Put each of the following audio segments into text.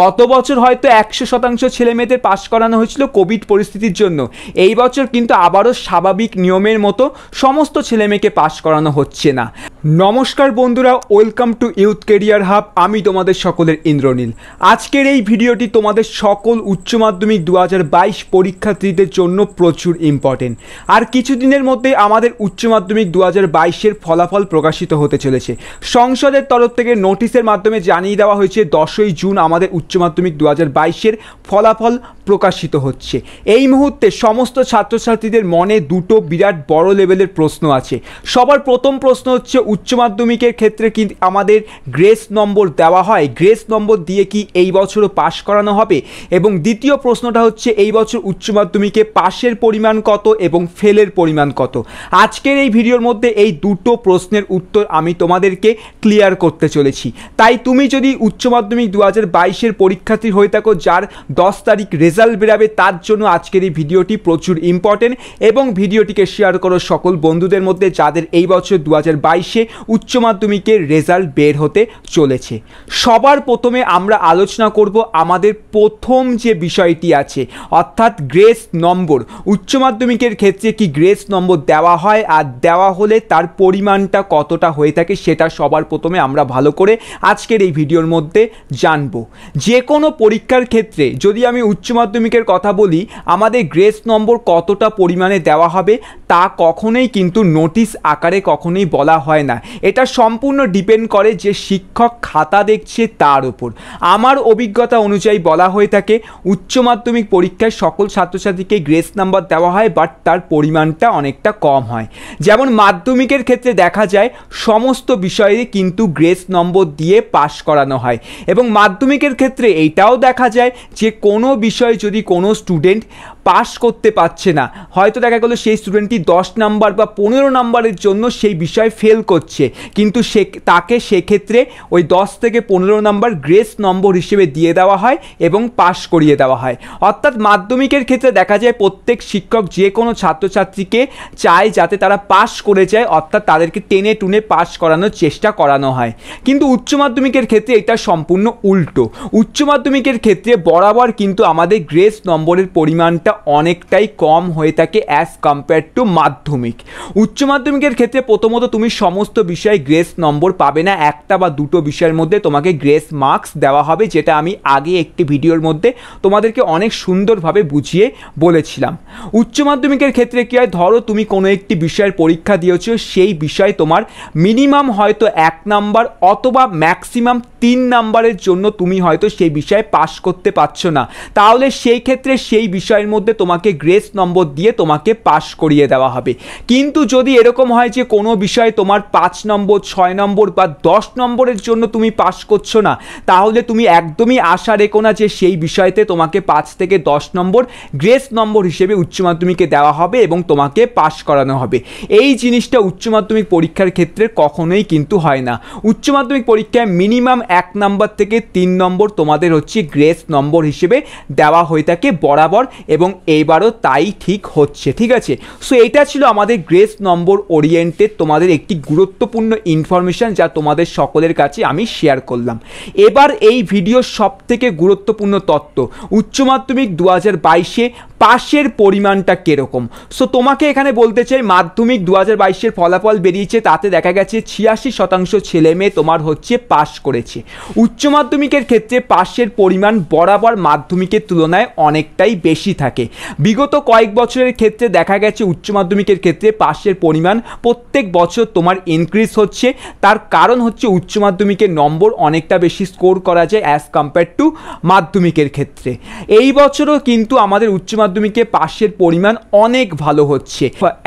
গত বছর হয়তো একশো শতাংশ ছেলে মেয়েদের পাশ করানো হয়েছিল কোভিড পরিস্থিতির জন্য এই বছর কিন্তু আবারও স্বাভাবিক নিয়মের মতো সমস্ত ছেলে মেয়েকে পাশ করানো হচ্ছে না নমস্কার বন্ধুরা welcome to youth career hub আমি তোমাদের সকলের ইন্দ্রনীল আজকের এই ভিডিওটি তোমাদের সকল উচ্চ মাধ্যমিক দু পরীক্ষার্থীদের জন্য প্রচুর ইম্পর্টেন্ট আর কিছুদিনের মধ্যে আমাদের উচ্চ মাধ্যমিক দু বাইশের ফলাফল প্রকাশিত হতে চলেছে সংসদের তরফ থেকে নোটিশের মাধ্যমে জানিয়ে দেওয়া হয়েছে দশই জুন আমাদের উচ্চ মাধ্যমিক দু হাজার বাইশের ফলাফল প্রকাশিত হচ্ছে এই মুহূর্তে সমস্ত ছাত্রছাত্রীদের মনে দুটো বিরাট বড় লেভেলের প্রশ্ন আছে সবার প্রথম প্রশ্ন হচ্ছে উচ্চ মাধ্যমিকের ক্ষেত্রে কি আমাদের গ্রেস নম্বর দেওয়া হয় গ্রেস নম্বর দিয়ে কি এই বছরও পাশ করানো হবে এবং দ্বিতীয় প্রশ্নটা হচ্ছে এই বছর উচ্চ মাধ্যমিকে পাশের পরিমাণ কত এবং ফেলের পরিমাণ কত আজকের এই ভিডিওর মধ্যে এই দুটো প্রশ্নের উত্তর আমি তোমাদেরকে ক্লিয়ার করতে চলেছি তাই তুমি যদি উচ্চ মাধ্যমিক দু হাজার বাইশের লেভেলের পরীক্ষার্থী হয়ে থাকো যার দশ তারিখ রেজাল্ট বেরাবে তার জন্য আজকের এই ভিডিওটি প্রচুর ইম্পর্টেন্ট এবং ভিডিওটিকে শেয়ার করো সকল বন্ধুদের মধ্যে যাদের এই বছর দু হাজার বাইশে উচ্চ মাধ্যমিকের রেজাল্ট বের হতে চলেছে সবার প্রথমে আমরা আলোচনা করব আমাদের প্রথম যে বিষয়টি আছে অর্থাৎ গ্রেস নম্বর উচ্চ মাধ্যমিকের ক্ষেত্রে কি গ্রেস নম্বর দেওয়া হয় আর দেওয়া হলে তার পরিমাণটা কতটা হয়ে থাকে সেটা সবার প্রথমে আমরা ভালো করে আজকের এই ভিডিওর মধ্যে জানবো যে কোনো পরীক্ষার ক্ষেত্রে যদি আমি উচ্চ মাধ্যমিকের কথা বলি আমাদের গ্রেস নম্বর কতটা পরিমাণে দেওয়া হবে তা কখনোই কিন্তু নোটিশ আকারে কখনোই বলা হয় না এটা সম্পূর্ণ ডিপেন্ড করে যে শিক্ষক খাতা দেখছে তার উপর আমার অভিজ্ঞতা অনুযায়ী বলা হয়ে থাকে উচ্চ মাধ্যমিক পরীক্ষায় সকল ছাত্রছাত্রীকে গ্রেস নাম্বার দেওয়া হয় বাট তার পরিমাণটা অনেকটা কম হয় যেমন মাধ্যমিকের ক্ষেত্রে দেখা যায় সমস্ত বিষয়ে কিন্তু গ্রেস নম্বর দিয়ে পাশ করানো হয় এবং মাধ্যমিকের ক্ষেত্রে ক্ষেত্রে এইটাও দেখা যায় যে কোনো বিষয়ে যদি কোনো স্টুডেন্ট পাশ করতে পারছে না হয়তো দেখা গেলো সেই স্টুডেন্টটি দশ নাম্বার বা পনেরো নাম্বারের জন্য সেই বিষয় ফেল করছে কিন্তু সে তাকে সেক্ষেত্রে ওই দশ থেকে পনেরো নাম্বার গ্রেস নম্বর হিসেবে দিয়ে দেওয়া হয় এবং পাশ করিয়ে দেওয়া হয় অর্থাৎ মাধ্যমিকের ক্ষেত্রে দেখা যায় প্রত্যেক শিক্ষক যে কোনো ছাত্রছাত্রীকে চায় যাতে তারা পাশ করে যায় অর্থাৎ তাদেরকে টেনে টুনে পাশ করানোর চেষ্টা করানো হয় কিন্তু উচ্চ মাধ্যমিকের ক্ষেত্রে এটা সম্পূর্ণ উল্টো উচ্চ মাধ্যমিকের ক্ষেত্রে বরাবর কিন্তু আমাদের গ্রেস নম্বরের পরিমাণটা রেজাল্টটা অনেকটাই কম হয়ে থাকে অ্যাজ কম্পেয়ার টু মাধ্যমিক উচ্চ মাধ্যমিকের ক্ষেত্রে প্রথমত তুমি সমস্ত বিষয়ে গ্রেস নম্বর পাবে না একটা বা দুটো বিষয়ের মধ্যে তোমাকে গ্রেস মার্কস দেওয়া হবে যেটা আমি আগে একটি ভিডিওর মধ্যে তোমাদেরকে অনেক সুন্দরভাবে বুঝিয়ে বলেছিলাম উচ্চ মাধ্যমিকের ক্ষেত্রে কী হয় ধরো তুমি কোনো একটি বিষয়ের পরীক্ষা দিয়েছ সেই বিষয়ে তোমার মিনিমাম হয়তো এক নাম্বার অথবা ম্যাক্সিমাম তিন নাম্বারের জন্য তুমি হয়তো সেই বিষয়ে পাশ করতে পারছো না তাহলে সেই ক্ষেত্রে সেই বিষয়ের মধ্যে মধ্যে তোমাকে গ্রেস নম্বর দিয়ে তোমাকে পাস করিয়ে দেওয়া হবে কিন্তু যদি এরকম হয় যে কোনো বিষয়ে তোমার পাঁচ নম্বর ছয় নম্বর বা দশ নম্বরের জন্য তুমি পাস করছো না তাহলে তুমি একদমই আশা রেখো না যে সেই বিষয়তে তোমাকে পাঁচ থেকে দশ নম্বর গ্রেস নম্বর হিসেবে উচ্চ মাধ্যমিকে দেওয়া হবে এবং তোমাকে পাস করানো হবে এই জিনিসটা উচ্চ মাধ্যমিক পরীক্ষার ক্ষেত্রে কখনোই কিন্তু হয় না উচ্চ মাধ্যমিক পরীক্ষায় মিনিমাম এক নম্বর থেকে তিন নম্বর তোমাদের হচ্ছে গ্রেস নম্বর হিসেবে দেওয়া হয়ে থাকে বরাবর এবং এইবারও তাই ঠিক হচ্ছে ঠিক আছে সো এটা ছিল আমাদের গ্রেস নম্বর ওরিয়েন্টেড তোমাদের একটি গুরুত্বপূর্ণ ইনফরমেশান যা তোমাদের সকলের কাছে আমি শেয়ার করলাম এবার এই ভিডিওর থেকে গুরুত্বপূর্ণ তত্ত্ব উচ্চ মাধ্যমিক দু হাজার বাইশে পাশের পরিমাণটা কীরকম সো তোমাকে এখানে বলতে চাই মাধ্যমিক দু হাজার বাইশের ফলাফল বেরিয়েছে তাতে দেখা গেছে ছিয়াশি শতাংশ ছেলে মেয়ে তোমার হচ্ছে পাশ করেছে উচ্চ মাধ্যমিকের ক্ষেত্রে পাশের পরিমাণ বরাবর মাধ্যমিকের তুলনায় অনেকটাই বেশি থাকে থাকে বিগত কয়েক বছরের ক্ষেত্রে দেখা গেছে উচ্চ মাধ্যমিকের ক্ষেত্রে পাশের পরিমাণ প্রত্যেক বছর তোমার ইনক্রিজ হচ্ছে তার কারণ হচ্ছে উচ্চ মাধ্যমিকের নম্বর অনেকটা বেশি স্কোর করা যায় অ্যাজ কম্পেয়ার টু মাধ্যমিকের ক্ষেত্রে এই বছরও কিন্তু আমাদের উচ্চ মাধ্যমিকে পাশের পরিমাণ অনেক ভালো হচ্ছে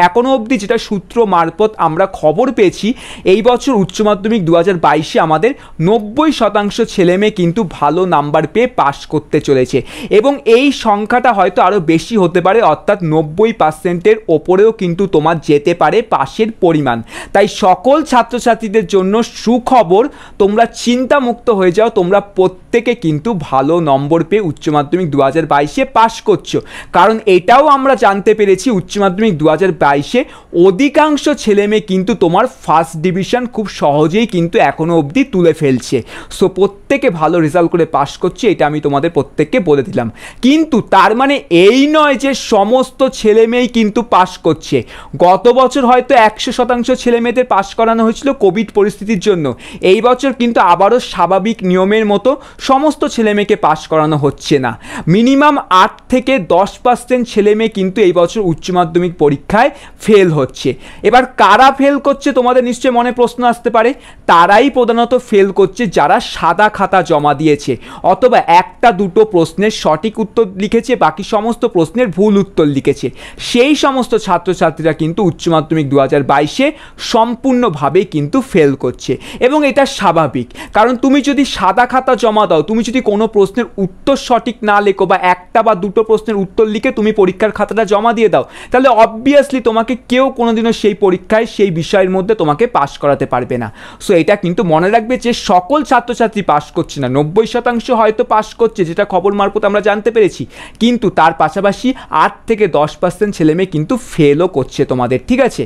এখনও অবধি যেটা সূত্র মারফত আমরা খবর পেয়েছি এই বছর উচ্চ মাধ্যমিক দু হাজার বাইশে আমাদের নব্বই শতাংশ ছেলেমেয়ে কিন্তু ভালো নাম্বার পেয়ে পাশ করতে চলেছে এবং এই সংখ্যাটা হয়তো আরও বেশি হতে পারে অর্থাৎ নব্বই পার্সেন্টের ওপরেও কিন্তু তোমার যেতে পারে পাশের পরিমাণ তাই সকল ছাত্রছাত্রীদের জন্য সুখবর তোমরা চিন্তামুক্ত হয়ে যাও তোমরা প্রত্যেকে কিন্তু ভালো নম্বর পেয়ে উচ্চ মাধ্যমিক দু হাজার বাইশে পাশ করছো কারণ এটাও আমরা জানতে পেরেছি উচ্চ মাধ্যমিক দু হাজার বাইশে অধিকাংশ ছেলেমেয়ে কিন্তু তোমার ফার্স্ট ডিভিশন খুব সহজেই কিন্তু এখনও অবধি তুলে ফেলছে সো প্রত্যেকে ভালো রেজাল্ট করে পাশ করছে এটা আমি তোমাদের প্রত্যেককে বলে দিলাম কিন্তু তার মানে এই এই নয় যে সমস্ত ছেলে মেয়েই কিন্তু পাশ করছে গত বছর হয়তো একশো শতাংশ ছেলে মেয়েদের পাশ করানো হয়েছিল কোভিড পরিস্থিতির জন্য এই বছর কিন্তু আবারও স্বাভাবিক নিয়মের মতো সমস্ত ছেলে মেয়েকে পাশ করানো হচ্ছে না মিনিমাম আট থেকে দশ পার্সেন্ট ছেলে মেয়ে কিন্তু এই বছর উচ্চ মাধ্যমিক পরীক্ষায় ফেল হচ্ছে এবার কারা ফেল করছে তোমাদের নিশ্চয় মনে প্রশ্ন আসতে পারে তারাই প্রধানত ফেল করছে যারা সাদা খাতা জমা দিয়েছে অথবা একটা দুটো প্রশ্নের সঠিক উত্তর লিখেছে বাকি সমস্ত প্রশ্নের ভুল উত্তর লিখেছে সেই সমস্ত ছাত্রছাত্রীরা কিন্তু উচ্চ মাধ্যমিক দু হাজার বাইশে সম্পূর্ণভাবেই কিন্তু ফেল করছে এবং এটা স্বাভাবিক কারণ তুমি যদি সাদা খাতা জমা দাও তুমি যদি কোনো প্রশ্নের উত্তর সঠিক না লেখো বা একটা বা দুটো প্রশ্নের উত্তর লিখে তুমি পরীক্ষার খাতাটা জমা দিয়ে দাও তাহলে অবভিয়াসলি তোমাকে কেউ কোনোদিনও সেই পরীক্ষায় সেই বিষয়ের মধ্যে তোমাকে পাশ করাতে পারবে না সো এটা কিন্তু মনে রাখবে যে সকল ছাত্রছাত্রী পাশ করছে না নব্বই শতাংশ হয়তো পাশ করছে যেটা খবর মারফত আমরা জানতে পেরেছি কিন্তু তার পাশাপাশি আট থেকে দশ পার্সেন্ট ছেলেমেয়ে কিন্তু ফেলও করছে তোমাদের ঠিক আছে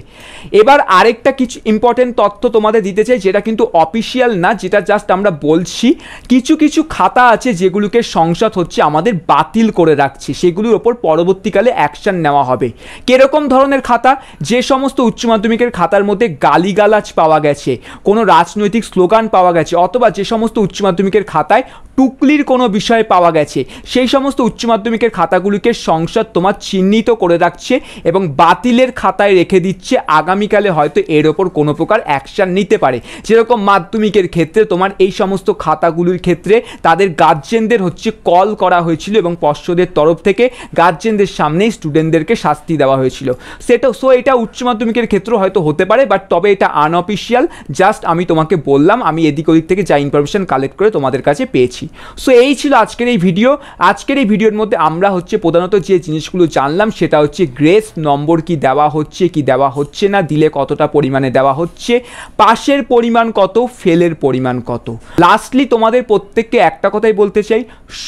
এবার আরেকটা কিছু ইম্পর্টেন্ট তথ্য তোমাদের দিতে চাই যেটা কিন্তু অফিসিয়াল না যেটা জাস্ট আমরা বলছি কিছু কিছু খাতা আছে যেগুলোকে সংসদ হচ্ছে আমাদের বাতিল করে রাখছে সেগুলোর ওপর পরবর্তীকালে অ্যাকশান নেওয়া হবে কেরকম ধরনের খাতা যে সমস্ত উচ্চ মাধ্যমিকের খাতার মধ্যে গালিগালাজ পাওয়া গেছে কোনো রাজনৈতিক স্লোগান পাওয়া গেছে অথবা যে সমস্ত উচ্চ মাধ্যমিকের খাতায় টুকলির কোনো বিষয় পাওয়া গেছে সেই সমস্ত উচ্চ মাধ্যমিকের খাতাগুলিকে আজকের সংসার তোমার চিহ্নিত করে রাখছে এবং বাতিলের খাতায় রেখে দিচ্ছে আগামীকালে হয়তো এর ওপর কোনো প্রকার অ্যাকশান নিতে পারে যেরকম মাধ্যমিকের ক্ষেত্রে তোমার এই সমস্ত খাতাগুলির ক্ষেত্রে তাদের গার্জেনদের হচ্ছে কল করা হয়েছিল এবং পর্ষদের তরফ থেকে গার্জেনদের সামনেই স্টুডেন্টদেরকে শাস্তি দেওয়া হয়েছিল সেটা সো এটা উচ্চ মাধ্যমিকের ক্ষেত্রে হয়তো হতে পারে বাট তবে এটা আনঅফিসিয়াল জাস্ট আমি তোমাকে বললাম আমি এদিক ওদিক থেকে যা ইনফরমেশান কালেক্ট করে তোমাদের কাছে পেয়েছি সো এই ছিল আজকের এই ভিডিও আজকের এই ভিডিওর মধ্যে আমরা হচ্ছে প্রধান প্রধানত যে জিনিসগুলো জানলাম সেটা হচ্ছে গ্রেস নম্বর কি দেওয়া হচ্ছে কি দেওয়া হচ্ছে না দিলে কতটা পরিমাণে দেওয়া হচ্ছে পাশের পরিমাণ কত ফেলের পরিমাণ কত লাস্টলি তোমাদের প্রত্যেককে একটা কথাই বলতে চাই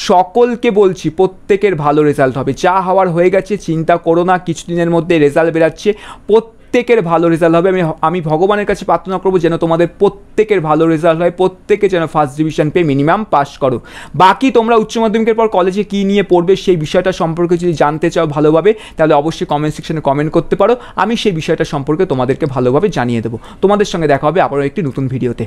সকলকে বলছি প্রত্যেকের ভালো রেজাল্ট হবে যা হওয়ার হয়ে গেছে চিন্তা করো না কিছুদিনের মধ্যে রেজাল্ট বেরাচ্ছে প্রত্যেক প্রত্যেকের ভালো রেজাল্ট হবে আমি আমি ভগবানের কাছে প্রার্থনা করবো যেন তোমাদের প্রত্যেকের ভালো রেজাল্ট হয় প্রত্যেকে যেন ফার্স্ট ডিভিশন পেয়ে মিনিমাম পাস করো বাকি তোমরা উচ্চ মাধ্যমিকের পর কলেজে কী নিয়ে পড়বে সেই বিষয়টা সম্পর্কে যদি জানতে চাও ভালোভাবে তাহলে অবশ্যই কমেন্ট সেকশনে কমেন্ট করতে পারো আমি সেই বিষয়টা সম্পর্কে তোমাদেরকে ভালোভাবে জানিয়ে দেবো তোমাদের সঙ্গে দেখা হবে আবারও একটি নতুন ভিডিওতে